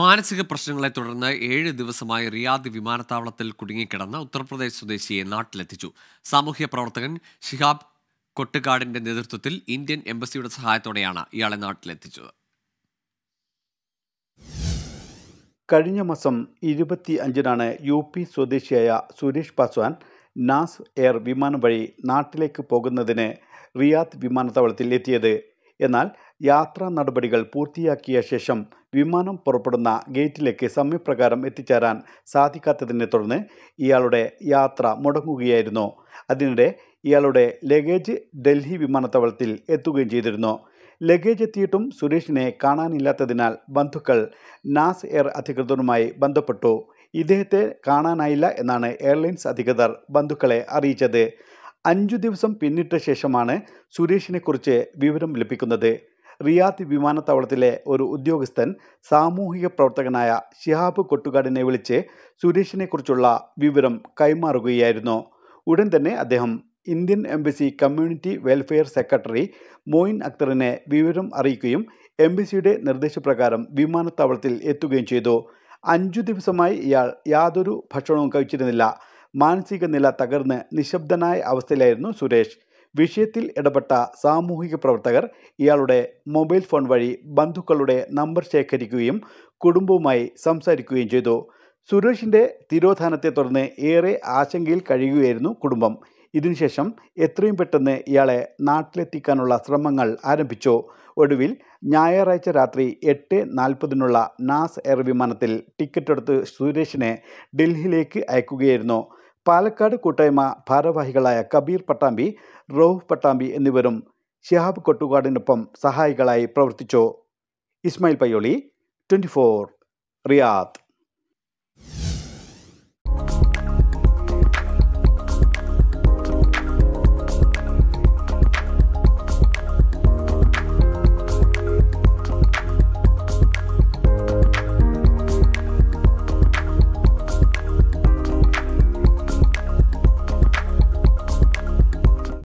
മാനസിക പ്രശ്നങ്ങളെ തുടർന്ന് ഏഴ് ദിവസമായി റിയാദ് വിമാനത്താവളത്തിൽ കുടുങ്ങിക്കിടന്ന ഉത്തർപ്രദേശ് സ്വദേശിയെ നാട്ടിലെത്തിച്ചു സാമൂഹ്യ പ്രവർത്തകൻ ഷിഹാബ് കൊട്ടുകാടിന്റെ നേതൃത്വത്തിൽ ഇന്ത്യൻ എംബസിയുടെ സഹായത്തോടെയാണ് ഇയാളെ നാട്ടിലെത്തിച്ചത് കഴിഞ്ഞ മാസം ഇരുപത്തി അഞ്ചിനാണ് യു പി സ്വദേശിയായ സുരേഷ് പാസ്വാൻ നാസ് എയർ വിമാനം വഴി നാട്ടിലേക്ക് പോകുന്നതിന് റിയാദ് വിമാനത്താവളത്തിൽ എത്തിയത് എന്നാൽ യാത്രാ നടപടികൾ പൂർത്തിയാക്കിയ ശേഷം വിമാനം പുറപ്പെടുന്ന ഗേറ്റിലേക്ക് സമയപ്രകാരം എത്തിച്ചേരാൻ സാധിക്കാത്തതിനെ തുടർന്ന് ഇയാളുടെ യാത്ര മുടങ്ങുകയായിരുന്നു അതിനിടെ ഇയാളുടെ ലഗേജ് ഡൽഹി വിമാനത്താവളത്തിൽ എത്തുകയും ചെയ്തിരുന്നു ലഗേജ് എത്തിയിട്ടും സുരേഷിനെ കാണാനില്ലാത്തതിനാൽ ബന്ധുക്കൾ നാസ് എയർ അധികൃതരുമായി ബന്ധപ്പെട്ടു ഇദ്ദേഹത്തെ കാണാനായില്ല എന്നാണ് എയർലൈൻസ് അധികൃതർ ബന്ധുക്കളെ അറിയിച്ചത് അഞ്ചു ദിവസം പിന്നിട്ട ശേഷമാണ് സുരേഷിനെക്കുറിച്ച് വിവരം ലഭിക്കുന്നത് റിയാദ് വിമാനത്താവളത്തിലെ ഒരു ഉദ്യോഗസ്ഥൻ സാമൂഹിക പ്രവർത്തകനായ ഷിഹാബ് കൊട്ടുകാടിനെ വിളിച്ച് സുരേഷിനെക്കുറിച്ചുള്ള വിവരം കൈമാറുകയായിരുന്നു ഉടൻ തന്നെ അദ്ദേഹം Indian embassy community welfare secretary Moin അക്തറിനെ വിവരം അറിയിക്കുകയും എംബസിയുടെ നിർദ്ദേശപ്രകാരം വിമാനത്താവളത്തിൽ എത്തുകയും ചെയ്തു അഞ്ചു ദിവസമായി ഇയാൾ യാതൊരു ഭക്ഷണവും കഴിച്ചിരുന്നില്ല മാനസിക നില തകർന്ന് നിശബ്ദനായ അവസ്ഥയിലായിരുന്നു സുരേഷ് വിഷയത്തിൽ ഇടപെട്ട സാമൂഹിക പ്രവർത്തകർ ഇയാളുടെ മൊബൈൽ ഫോൺ വഴി ബന്ധുക്കളുടെ നമ്പർ ശേഖരിക്കുകയും കുടുംബവുമായി സംസാരിക്കുകയും ചെയ്തു സുരേഷിൻ്റെ തിരോധാനത്തെ തുടർന്ന് ഏറെ ആശങ്കയിൽ കഴിയുകയായിരുന്നു കുടുംബം ഇതിനുശേഷം എത്രയും പെട്ടെന്ന് ഇയാളെ നാട്ടിലെത്തിക്കാനുള്ള ശ്രമങ്ങൾ ആരംഭിച്ചു ഒടുവിൽ ഞായറാഴ്ച രാത്രി എട്ട് നാൽപ്പതിനുള്ള നാസ് എയർ വിമാനത്തിൽ എടുത്ത് സുരേഷിനെ ഡൽഹിയിലേക്ക് അയക്കുകയായിരുന്നു പാലക്കാട് കൂട്ടായ്മ ഭാരവാഹികളായ കബീർ പട്ടാമ്പി റോഹ് പട്ടാമ്പി എന്നിവരും ഷിഹാബ് കൊട്ടുകാടിനൊപ്പം സഹായികളായി പ്രവർത്തിച്ചു Ismail Payyoli twenty four Riyadh